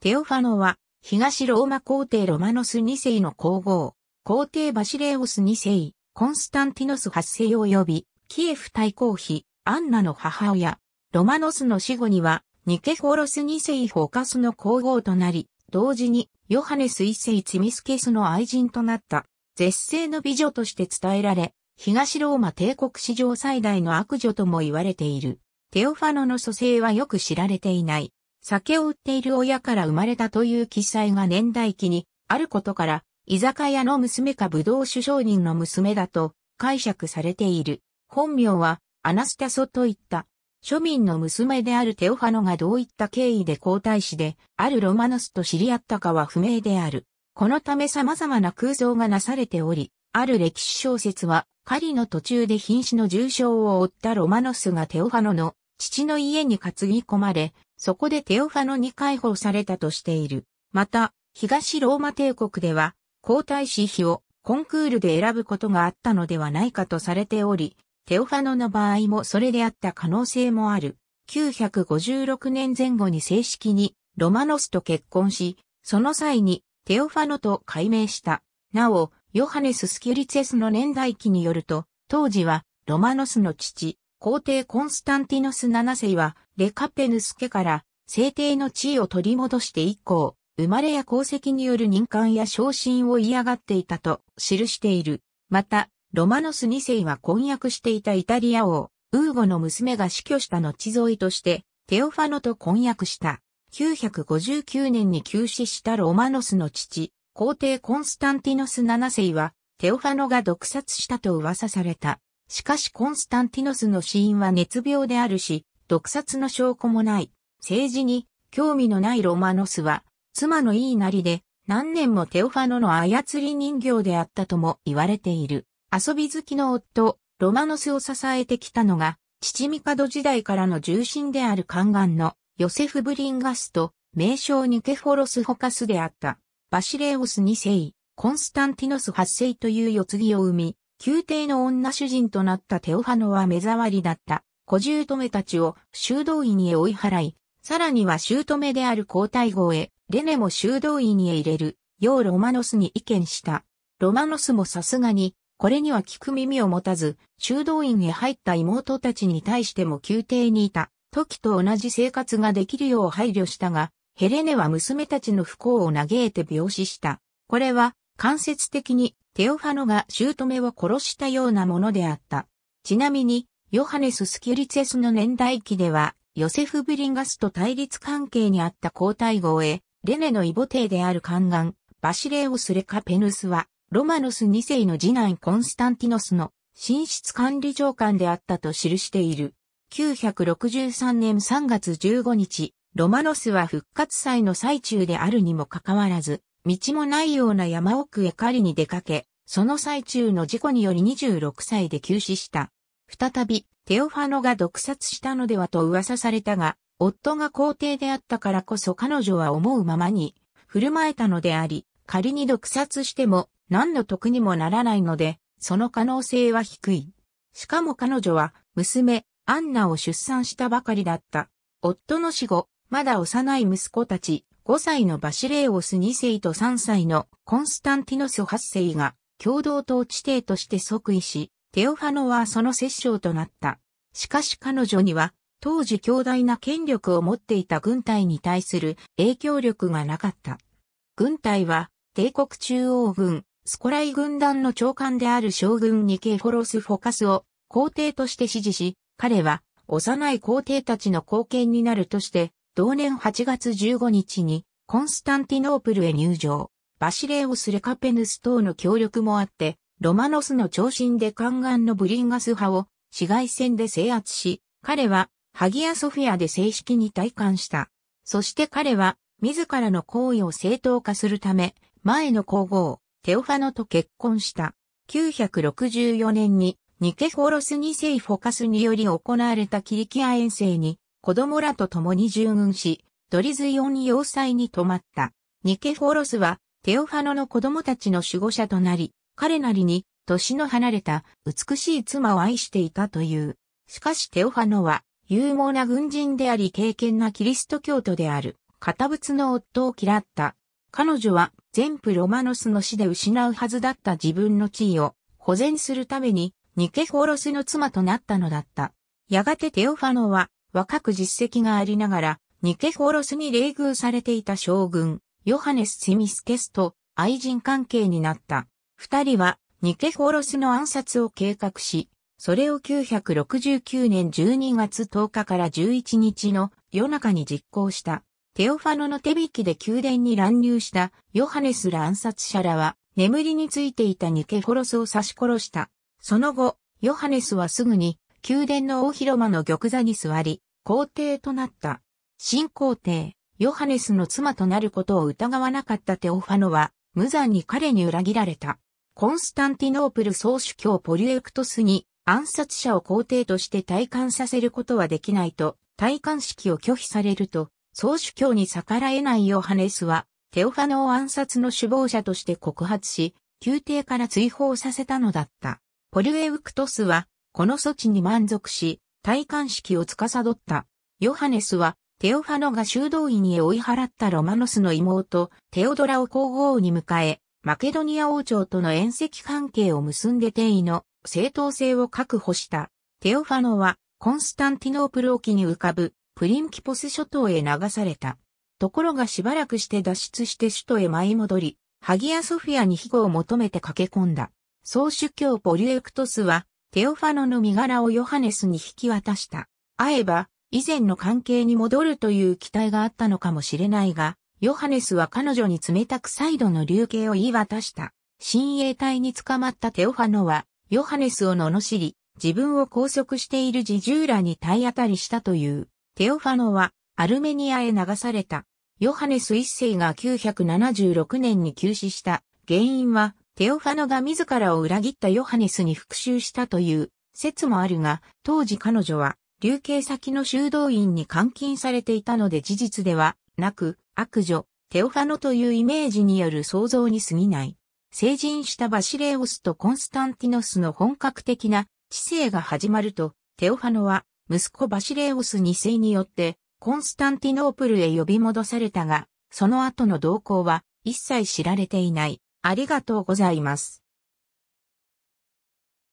テオファノは、東ローマ皇帝ロマノス2世の皇后、皇帝バシレオス2世、コンスタンティノス8世及び、キエフ対抗妃、アンナの母親、ロマノスの死後には、ニケフォロス2世フーカスの皇后となり、同時に、ヨハネス1世チミスケスの愛人となった、絶世の美女として伝えられ、東ローマ帝国史上最大の悪女とも言われている。テオファノの蘇生はよく知られていない。酒を売っている親から生まれたという記載が年代記にあることから、居酒屋の娘か武道主商人の娘だと解釈されている。本名はアナスタソといった。庶民の娘であるテオファノがどういった経緯で皇太子であるロマノスと知り合ったかは不明である。このため様々な空想がなされており、ある歴史小説は狩りの途中で瀕死の重傷を負ったロマノスがテオファノの父の家に担ぎ込まれ、そこでテオファノに解放されたとしている。また、東ローマ帝国では、皇太子妃をコンクールで選ぶことがあったのではないかとされており、テオファノの場合もそれであった可能性もある。956年前後に正式にロマノスと結婚し、その際にテオファノと改名した。なお、ヨハネス・スキュリツェスの年代記によると、当時はロマノスの父、皇帝コンスタンティノス七世は、レカペヌス家から、聖帝の地位を取り戻して以降、生まれや功績による任官や昇進を嫌がっていたと記している。また、ロマノス2世は婚約していたイタリア王、ウーゴの娘が死去した後沿いとして、テオファノと婚約した。959年に急死したロマノスの父、皇帝コンスタンティノス7世は、テオファノが毒殺したと噂された。しかしコンスタンティノスの死因は熱病であるし、毒殺の証拠もない。政治に興味のないロマノスは、妻の言いなりで、何年もテオファノの操り人形であったとも言われている。遊び好きの夫、ロマノスを支えてきたのが、父ミカド時代からの重臣である宦官のヨセフ・ブリンガスと、名称ニケフォロス・ホカスであった。バシレオス2世、コンスタンティノス8世という世継ぎを生み、宮廷の女主人となったテオファノは目障りだった小めたちを修道院へ追い払い、さらには修めである皇太后へ、レネも修道院へ入れる、ようロマノスに意見した。ロマノスもさすがに、これには聞く耳を持たず、修道院へ入った妹たちに対しても宮廷にいた、時と同じ生活ができるよう配慮したが、ヘレネは娘たちの不幸を嘆いて病死した。これは、間接的にテオファノが姑を殺したようなものであった。ちなみに、ヨハネス・スキュリツェスの年代記では、ヨセフ・ブリンガスと対立関係にあった皇太后へ、レネの異母帝である宦官、バシレオス・レカ・ペヌスは、ロマノス2世の次男コンスタンティノスの寝室管理長官であったと記している。963年3月15日、ロマノスは復活祭の最中であるにもかかわらず、道もないような山奥へ狩りに出かけ、その最中の事故により26歳で急死した。再び、テオファノが毒殺したのではと噂されたが、夫が皇帝であったからこそ彼女は思うままに振る舞えたのであり、仮に毒殺しても何の得にもならないので、その可能性は低い。しかも彼女は娘、アンナを出産したばかりだった。夫の死後、まだ幼い息子たち、5歳のバシレーオス2世と3歳のコンスタンティノス8世が共同統治帝として即位し、テオファノはその摂政となった。しかし彼女には、当時強大な権力を持っていた軍隊に対する影響力がなかった。軍隊は、帝国中央軍、スコライ軍団の長官である将軍ニケフォロス・フォカスを皇帝として支持し、彼は幼い皇帝たちの後献になるとして、同年8月15日にコンスタンティノープルへ入場。バシレオス・レカペヌス等の協力もあって、ロマノスの長身で宦官のブリンガス派を市街戦で制圧し、彼はハギア・ソフィアで正式に退官した。そして彼は自らの行為を正当化するため、前の皇后、テオファノと結婚した。964年にニケフォロス2世フォカスにより行われたキリキア遠征に子供らと共に従軍し、ドリズイオン要塞に泊まった。ニケフォロスは、テオファノの子供たちの守護者となり、彼なりに、年の離れた美しい妻を愛していたという。しかしテオファノは、勇猛な軍人であり敬虔なキリスト教徒である、堅物の夫を嫌った。彼女は、全部ロマノスの死で失うはずだった自分の地位を保全するために、ニケフォロスの妻となったのだった。やがてテオファノは、若く実績がありながら、ニケフォロスに冷遇されていた将軍、ヨハネス・チミスケスと愛人関係になった。二人は、ニケフォロスの暗殺を計画し、それを969年12月10日から11日の夜中に実行した。テオファノの手引きで宮殿に乱入したヨハネスら暗殺者らは、眠りについていたニケフォロスを刺し殺した。その後、ヨハネスはすぐに宮殿の大広間の玉座に座り、皇帝となった。新皇帝、ヨハネスの妻となることを疑わなかったテオファノは、無残に彼に裏切られた。コンスタンティノープル総主教ポリエクトスに暗殺者を皇帝として体感させることはできないと、退官式を拒否されると、総主教に逆らえないヨハネスは、テオファノを暗殺の首謀者として告発し、宮廷から追放させたのだった。ポリエウクトスは、この措置に満足し、戴冠式を司った。ヨハネスは、テオファノが修道院へ追い払ったロマノスの妹、テオドラを皇后に迎え、マケドニア王朝との縁石関係を結んで定位の正当性を確保した。テオファノは、コンスタンティノープル沖に浮かぶ、プリンキポス諸島へ流された。ところがしばらくして脱出して首都へ舞い戻り、ハギアソフィアに庇護を求めて駆け込んだ。総主教ポリュエクトスは、テオファノの身柄をヨハネスに引き渡した。会えば、以前の関係に戻るという期待があったのかもしれないが、ヨハネスは彼女に冷たく再度の流刑を言い渡した。親衛隊に捕まったテオファノは、ヨハネスを罵り、自分を拘束している自重らに体当たりしたという。テオファノは、アルメニアへ流された。ヨハネス一世が976年に急死した。原因は、テオファノが自らを裏切ったヨハネスに復讐したという説もあるが、当時彼女は、流刑先の修道院に監禁されていたので事実ではなく、悪女、テオファノというイメージによる想像に過ぎない。成人したバシレオスとコンスタンティノスの本格的な知性が始まると、テオファノは息子バシレオス2世によってコンスタンティノープルへ呼び戻されたが、その後の動向は一切知られていない。ありがとうございます。